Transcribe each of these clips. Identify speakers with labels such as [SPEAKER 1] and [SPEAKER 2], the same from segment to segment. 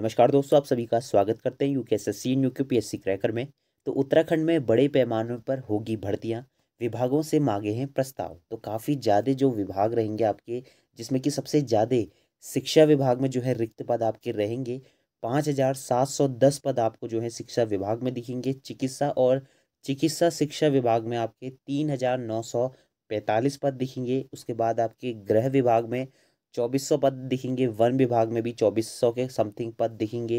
[SPEAKER 1] नमस्कार दोस्तों आप सभी का स्वागत करते हैं U K S S C U K cracker में तो उत्तराखंड में बड़े पैमाने पर होगी भर्तियां विभागों से मांगे हैं प्रस्ताव तो काफ़ी ज़्यादा जो विभाग रहेंगे आपके जिसमें कि सबसे ज़्यादा शिक्षा विभाग में जो है रिक्त पद आपके रहेंगे पाँच हज़ार सात सौ दस पद आपको जो है शिक्षा विभाग में दिखेंगे चिकित्सा और चिकित्सा शिक्षा विभाग में आपके तीन हज़ार नौ सौ पैंतालीस पद दिखेंगे उसके बाद आपके गृह विभाग में चौबीस सौ पद दिखेंगे वन विभाग में भी चौबीस सौ के समथिंग पद दिखेंगे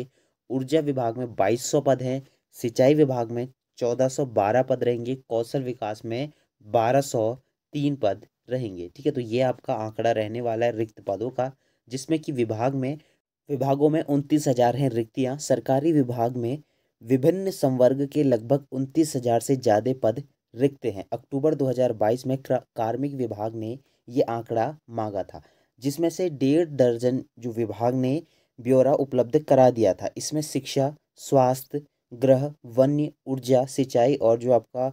[SPEAKER 1] ऊर्जा विभाग में बाईस सौ पद हैं सिंचाई विभाग में चौदह सौ बारह पद रहेंगे कौशल विकास में बारह सौ तीन पद रहेंगे ठीक है तो ये आपका आंकड़ा रहने वाला है रिक्त पदों का जिसमें कि विभाग में विभागों में उनतीस हज़ार हैं रिक्तियाँ सरकारी विभाग में विभिन्न संवर्ग के लगभग उनतीस हज़ार से ज़्यादा पद रिक्त हैं अक्टूबर 2022 में कार्मिक विभाग ने ये आंकड़ा मांगा था जिसमें से डेढ़ दर्जन जो विभाग ने ब्यौरा उपलब्ध करा दिया था इसमें शिक्षा स्वास्थ्य ग्रह वन्य ऊर्जा सिंचाई और जो आपका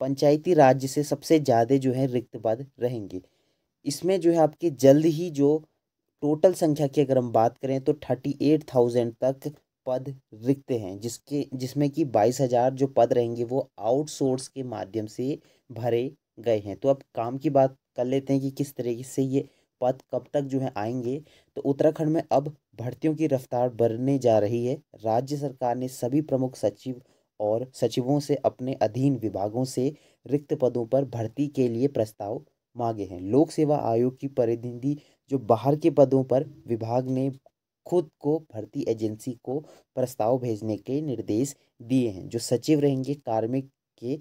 [SPEAKER 1] पंचायती राज्य से सबसे ज़्यादा जो है रिक्त पद रहेंगे इसमें जो है आपके जल्द ही जो टोटल संख्या की अगर हम बात करें तो थर्टी एट थाउजेंड तक पद रिक्त हैं जिसके जिसमें कि बाईस हज़ार जो पद रहेंगे वो आउटसोर्स के माध्यम से भरे गए हैं तो अब काम की बात कर लेते हैं कि किस तरीके से ये पद कब तक जो है आएंगे तो उत्तराखंड में अब भर्तियों की रफ्तार बढ़ने जा रही है राज्य सरकार ने सभी प्रमुख सचिव और सचिवों से अपने अधीन विभागों से रिक्त पदों पर भर्ती के लिए प्रस्ताव मांगे हैं लोक सेवा आयोग की प्रतिनिधि जो बाहर के पदों पर विभाग ने खुद को भर्ती एजेंसी को प्रस्ताव भेजने के निर्देश दिए हैं जो सचिव रहेंगे कार्मिक के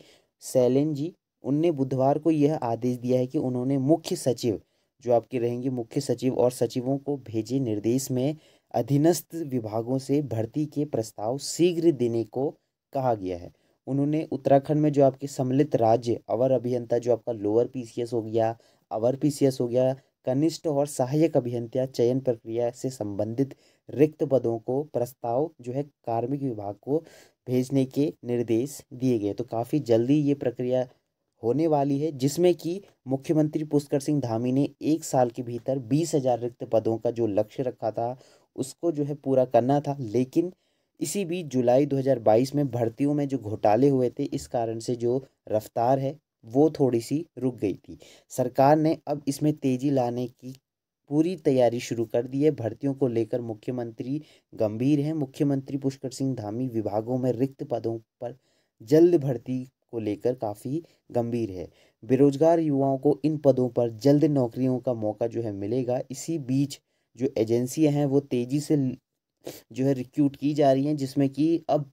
[SPEAKER 1] शैलेन जी उनने बुधवार को यह आदेश दिया है कि उन्होंने मुख्य सचिव जो आपकी रहेंगी मुख्य सचिव और सचिवों को भेजे निर्देश में अधीनस्थ विभागों से भर्ती के प्रस्ताव शीघ्र देने को कहा गया है उन्होंने उत्तराखंड में जो आपके सम्मिलित राज्य अवर अभियंता जो आपका लोअर पीसीएस हो गया अवर पीसीएस हो गया कनिष्ठ और सहायक अभियंता चयन प्रक्रिया से संबंधित रिक्त पदों को प्रस्ताव जो है कार्मिक विभाग को भेजने के निर्देश दिए गए तो काफ़ी जल्दी ये प्रक्रिया होने वाली है जिसमें कि मुख्यमंत्री पुष्कर सिंह धामी ने एक साल के भीतर बीस हजार रिक्त पदों का जो लक्ष्य रखा था उसको जो है पूरा करना था लेकिन इसी बीच जुलाई 2022 में भर्तियों में जो घोटाले हुए थे इस कारण से जो रफ्तार है वो थोड़ी सी रुक गई थी सरकार ने अब इसमें तेज़ी लाने की पूरी तैयारी शुरू कर दी है भर्तियों को लेकर मुख्यमंत्री गंभीर हैं मुख्यमंत्री पुष्कर सिंह धामी विभागों में रिक्त पदों पर जल्द भर्ती को लेकर काफ़ी गंभीर है बेरोजगार युवाओं को इन पदों पर जल्द नौकरियों का मौका जो है मिलेगा इसी बीच जो एजेंसियाँ हैं वो तेज़ी से जो है रिक्यूट की जा रही हैं जिसमें कि अब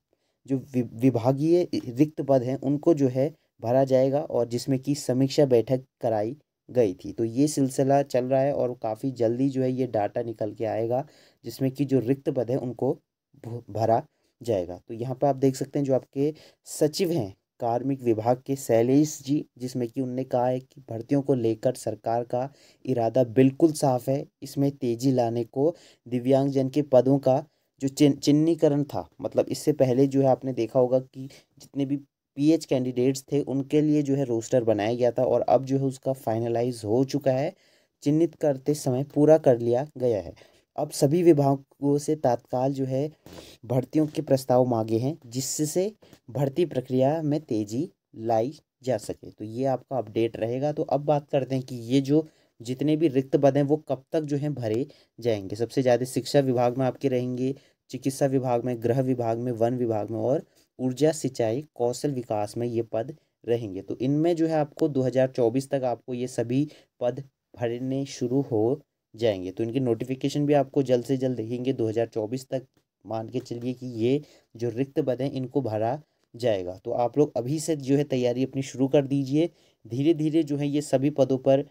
[SPEAKER 1] जो विभागीय रिक्त पद हैं उनको जो है भरा जाएगा और जिसमें कि समीक्षा बैठक कराई गई थी तो ये सिलसिला चल रहा है और काफ़ी जल्दी जो है ये डाटा निकल के आएगा जिसमें कि जो रिक्त पद है उनको भरा जाएगा तो यहाँ पर आप देख सकते हैं जो आपके सचिव हैं कार्मिक विभाग के शैलेश जी जिसमें कि उनने कहा है कि भर्तियों को लेकर सरकार का इरादा बिल्कुल साफ है इसमें तेजी लाने को दिव्यांगजन के पदों का जो चिन चिन्नीकरण था मतलब इससे पहले जो है आपने देखा होगा कि जितने भी पीएच कैंडिडेट्स थे उनके लिए जो है रोस्टर बनाया गया था और अब जो है उसका फाइनलाइज हो चुका है चिन्हित करते समय पूरा कर लिया गया है अब सभी विभागों से तत्काल जो है भर्तियों के प्रस्ताव मांगे हैं जिससे भर्ती प्रक्रिया में तेज़ी लाई जा सके तो ये आपका अपडेट रहेगा तो अब बात करते हैं कि ये जो जितने भी रिक्त पद हैं वो कब तक जो हैं भरे जाएंगे सबसे ज़्यादा शिक्षा विभाग में आपके रहेंगे चिकित्सा विभाग में गृह विभाग में वन विभाग में और ऊर्जा सिंचाई कौशल विकास में ये पद रहेंगे तो इनमें जो है आपको 2024 तक आपको ये सभी पद भरने शुरू हो जाएंगे तो इनकी नोटिफिकेशन भी आपको जल्द से जल्द देखेंगे 2024 तक मान के चलिए कि ये जो रिक्त पद हैं इनको भरा जाएगा तो आप लोग अभी से जो है तैयारी अपनी शुरू कर दीजिए धीरे धीरे जो है ये सभी पदों पर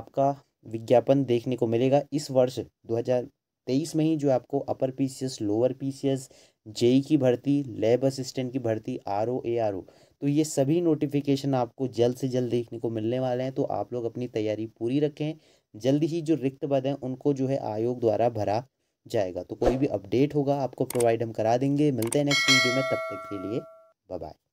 [SPEAKER 1] आपका विज्ञापन देखने को मिलेगा इस वर्ष तेईस में ही जो आपको upper PCS lower PCS JE की भर्ती लैब असिस्टेंट की भर्ती R O A R O तो ये सभी नोटिफिकेशन आपको जल्द से जल्द देखने को मिलने वाले हैं तो आप लोग अपनी तैयारी पूरी रखें जल्द ही जो रिक्त पद हैं उनको जो है आयोग द्वारा भरा जाएगा तो कोई भी अपडेट होगा आपको प्रोवाइड हम करा देंगे मिलते हैं नेक्स्ट वीडियो में तब तक के लिए बाय